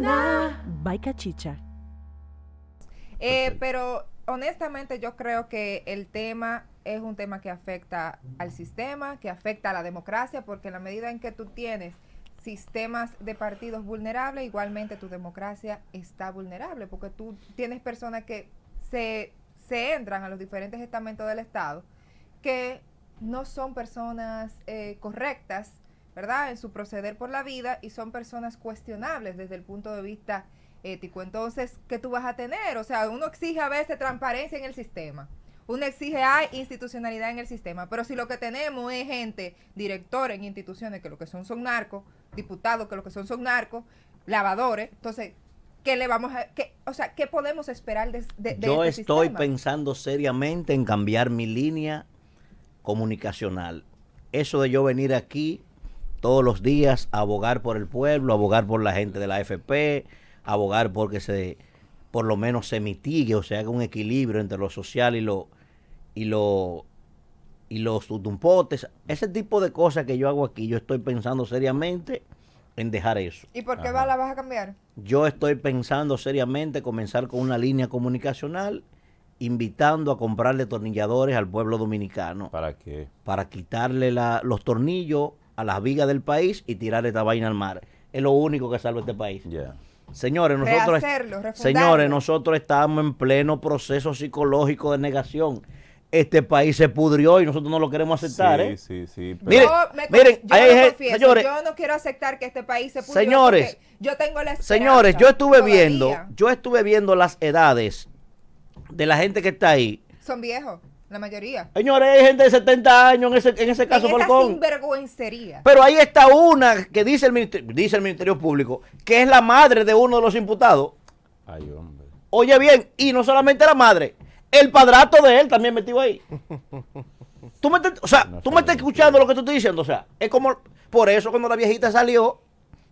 Mañana. cachicha. Eh, pero honestamente yo creo que el tema es un tema que afecta al sistema, que afecta a la democracia, porque en la medida en que tú tienes sistemas de partidos vulnerables, igualmente tu democracia está vulnerable, porque tú tienes personas que se, entran a los diferentes estamentos del Estado que no son personas eh, correctas ¿verdad? En su proceder por la vida y son personas cuestionables desde el punto de vista ético. Entonces, ¿qué tú vas a tener? O sea, uno exige a veces transparencia en el sistema. Uno exige hay institucionalidad en el sistema, pero si lo que tenemos es gente, directores en instituciones que lo que son son narcos, diputados que lo que son son narcos, lavadores, entonces, ¿qué le vamos a, qué, o sea, qué podemos esperar de, de, Yo este estoy pensando seriamente en cambiar mi línea comunicacional. Eso de yo venir aquí todos los días abogar por el pueblo, abogar por la gente de la AFP, abogar porque se por lo menos se mitigue o se haga un equilibrio entre lo social y lo y lo y los tutumpotes, ese tipo de cosas que yo hago aquí, yo estoy pensando seriamente en dejar eso. ¿Y por qué la vas a cambiar? Yo estoy pensando seriamente comenzar con una línea comunicacional invitando a comprarle tornilladores al pueblo dominicano. ¿Para qué? Para quitarle los tornillos a las vigas del país y tirar esta vaina al mar. Es lo único que salva este país. Señores, nosotros, señores, nosotros estamos en pleno proceso psicológico de negación. Este país se pudrió y nosotros no lo queremos aceptar. ¿eh? Miren, yo no yo no quiero aceptar que este país se pudrió. Señores, yo tengo la Señores, yo estuve viendo, yo estuve viendo las edades de la gente que está ahí. Son viejos. La mayoría. Señores, hay gente de 70 años en ese, en ese caso, Pero ahí está una que dice el, ministerio, dice el Ministerio Público, que es la madre de uno de los imputados. Ay, hombre. Oye bien, y no solamente la madre, el padrato de él también metido ahí. tú me, o sea, tú me estás escuchando lo que tú estás diciendo. O sea, es como, por eso cuando la viejita salió,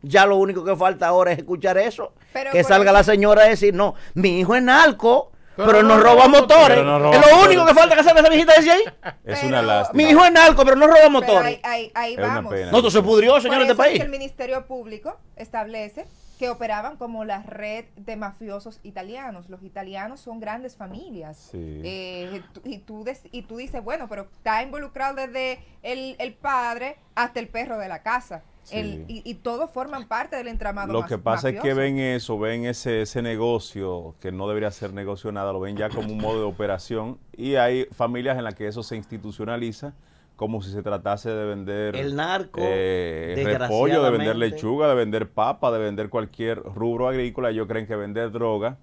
ya lo único que falta ahora es escuchar eso. que salga la señora a decir, no, mi hijo es narco pero, no roba motores. es lo único que falta que salga esa viejita de ese ahí. Es una lástima. Mi hijo es narco, pero no roba motores. ahí, vamos. No, tú se pudrió, señor, este país. el Ministerio Público establece que operaban como la red de mafiosos italianos. Los italianos son grandes familias. Eh, y, tú y tú dices, bueno, pero está involucrado desde el padre hasta el perro de la casa y, todos forman parte del entramado. Lo que pasa es que ven eso, ven ese, ese negocio, que no debería ser negocio nada, lo ven ya como un modo de operación y hay familias en las que eso se institucionaliza como si se tratase de vender el narco, el eh, repollo, de vender lechuga, de vender papa, de vender cualquier rubro agrícola. Ellos creen que vender droga,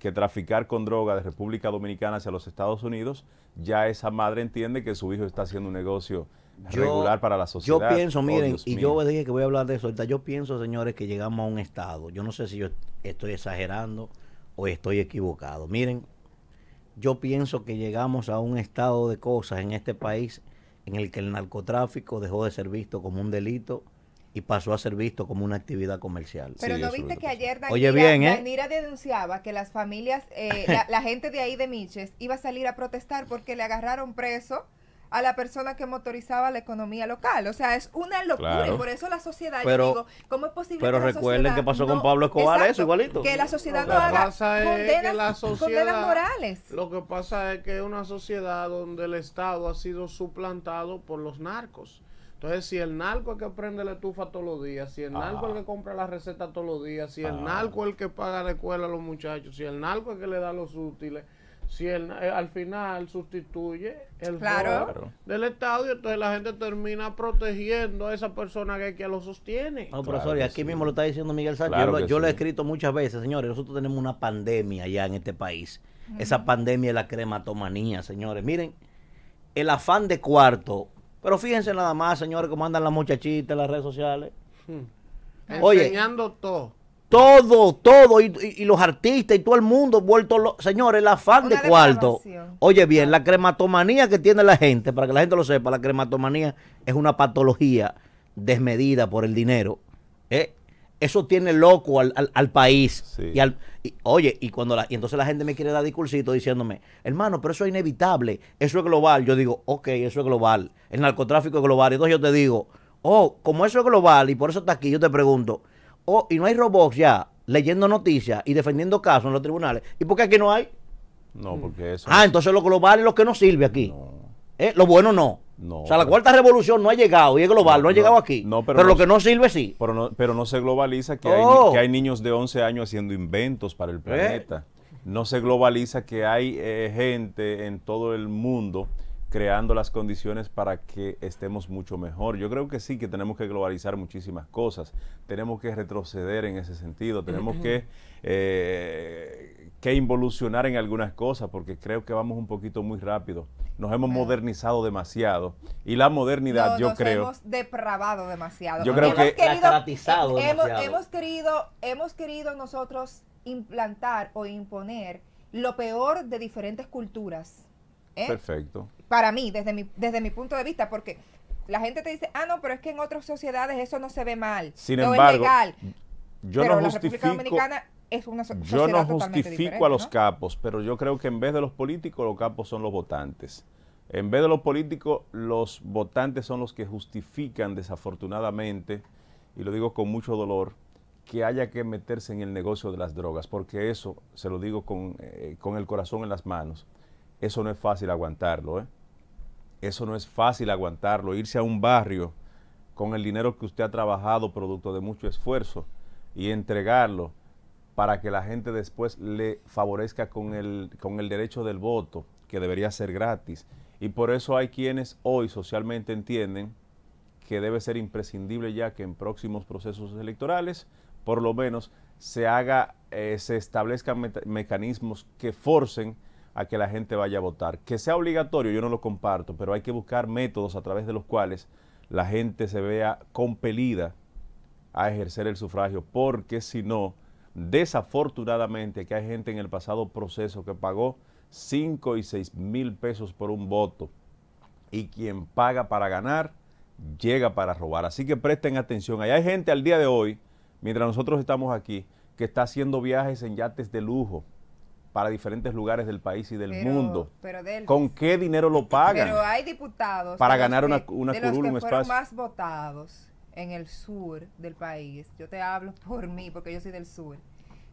que traficar con droga de República Dominicana hacia los Estados Unidos, ya esa madre entiende que su hijo está haciendo un negocio yo, regular para la sociedad. pienso, oh, miren, y yo dije que voy a hablar de eso yo pienso, señores, que llegamos a un estado, yo no sé si yo estoy exagerando o estoy equivocado. Miren, yo pienso que llegamos a un estado de cosas en este país en el que el narcotráfico dejó de ser visto como un delito y pasó a ser visto como una actividad comercial. Pero no viste que ayer Oye ¿eh? denunciaba que las familias, eh, la, gente de ahí de Miches iba a salir a protestar porque le agarraron preso a la persona que motorizaba la economía local. O sea, es una locura y por eso la sociedad, pero, yo digo, ¿cómo es posible pero que recuerden que pasó con Pablo Escobar, eso igualito. Que la sociedad no haga condenas, sociedad, morales. Lo que pasa es que es una sociedad donde el Estado ha sido suplantado por los narcos. Entonces, si el narco es el que prende la estufa todos los días, si el ah. narco es el que compra la receta todos los días, si el ah. narco es el que paga la escuela a los muchachos, si el narco es el que le da los útiles, si eh, al final sustituye el claro. del Estado entonces la gente termina protegiendo a esa persona que, que lo sostiene. profesor, y aquí mismo lo está diciendo Miguel Sánchez. yo, lo, he escrito muchas veces, señores. Nosotros tenemos una pandemia ya en este país. Esa pandemia es la crematomanía, señores. Miren, el afán de cuarto. Pero fíjense nada más, señores, cómo andan las muchachitas en las redes sociales. Hmm. Enseñando todo. Todo, todo, y, los artistas y todo el mundo vuelto, señores, el afán de cuarto. Oye bien, ah. la crematomanía que tiene la gente, para que la gente lo sepa, la crematomanía es una patología desmedida por el dinero. ¿eh? Eso tiene loco al, país. Y oye, y cuando la, y entonces la gente me quiere dar discursito diciéndome, hermano, pero eso es inevitable, eso es global. Yo digo, ok, eso es global. El narcotráfico es global. Entonces yo te digo, oh, como eso es global y por eso está aquí, yo te pregunto, Oh, y no hay robots ya leyendo noticias y defendiendo casos en los tribunales. ¿Y por qué aquí no hay? No, porque eso. Ah, entonces lo global es lo que no sirve aquí. Eh, lo bueno no. o sea, la cuarta revolución no ha llegado y es global, no, ha llegado aquí. pero, lo que no sirve sí. Pero no, pero no se globaliza que, hay, oh. niños de 11 años haciendo inventos para el eh. planeta. No se globaliza que hay eh, gente en todo el mundo creando las condiciones para que estemos mucho mejor. Yo creo que sí, que tenemos que globalizar muchísimas cosas, tenemos que retroceder en ese sentido, tenemos que, eh, que involucionar en algunas cosas, porque creo que vamos un poquito muy rápido. Nos hemos modernizado demasiado y la modernidad, yo nos creo... Hemos depravado demasiado. Yo creo que... Eh, hemos, querido, hemos querido nosotros implantar o imponer lo peor de diferentes culturas ¿Eh? Perfecto. Para mí, desde mi, desde mi punto de vista, porque la gente te dice, ah, no, pero es que en otras sociedades eso no se ve mal. Sin embargo, es legal. Yo no justifico, República es una Yo no justifico a los capos, pero yo creo que en vez de los políticos, los capos son los votantes. En vez de los políticos, los votantes son los que justifican, desafortunadamente, y lo digo con mucho dolor, que haya que meterse en el negocio de las drogas, porque eso, se lo digo con, eh, con el corazón en las manos, eso no es fácil aguantarlo, ¿eh? Eso no es fácil aguantarlo. Irse a un barrio con el dinero que usted ha trabajado, producto de mucho esfuerzo, y entregarlo para que la gente después le favorezca con el, con el derecho del voto, que debería ser gratis. Y por eso hay quienes hoy socialmente entienden que debe ser imprescindible ya que en próximos procesos electorales, por lo menos, se haga, eh, se establezcan mecanismos que forcen a que la gente vaya a votar. Que sea obligatorio, yo no lo comparto, pero hay que buscar métodos a través de los cuales la gente se vea compelida a ejercer el sufragio, porque si no, desafortunadamente que hay gente en el pasado proceso que pagó 5 y 6 mil pesos por un voto y quien paga para ganar llega para robar. Así que presten atención, hay gente al día de hoy, mientras nosotros estamos aquí, que está haciendo viajes en yates de lujo, para diferentes lugares del país y del mundo. ¿Con qué dinero lo pagan? Pero hay diputados para ganar una, una de los que más votados en el sur del país. Yo te hablo por mí porque yo soy del sur.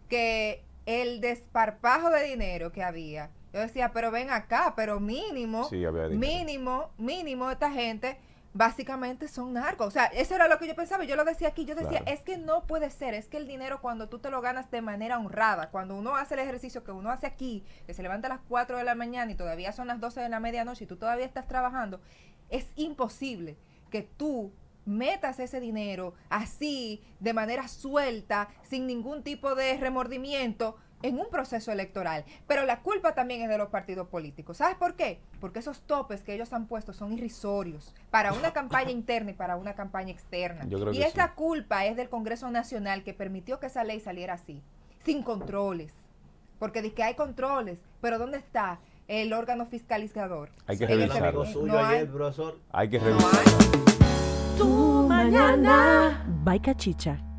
Que el desparpajo de dinero que había. Yo decía, pero ven acá, pero mínimo, mínimo, mínimo esta gente básicamente son narcos. O sea, eso era lo que yo pensaba. Yo lo decía aquí, yo decía, es que no puede ser, es que el dinero cuando tú te lo ganas de manera honrada, cuando uno hace el ejercicio que uno hace aquí, que se levanta a las 4 de la mañana y todavía son las 12 de la medianoche y tú todavía estás trabajando, es imposible que tú metas ese dinero así, de manera suelta, sin ningún tipo de remordimiento, en un proceso electoral. Pero la culpa también es de los partidos políticos. ¿Sabes por qué? Porque esos topes que ellos han puesto son irrisorios para una campaña interna y para una campaña externa. y esa culpa es del Congreso Nacional que permitió que esa ley saliera así, sin controles. Porque dice que hay controles, pero ¿dónde está el órgano fiscalizador? Hay que revisarlo. No hay. hay que revisarlo. Tu mañana. Baica Chicha.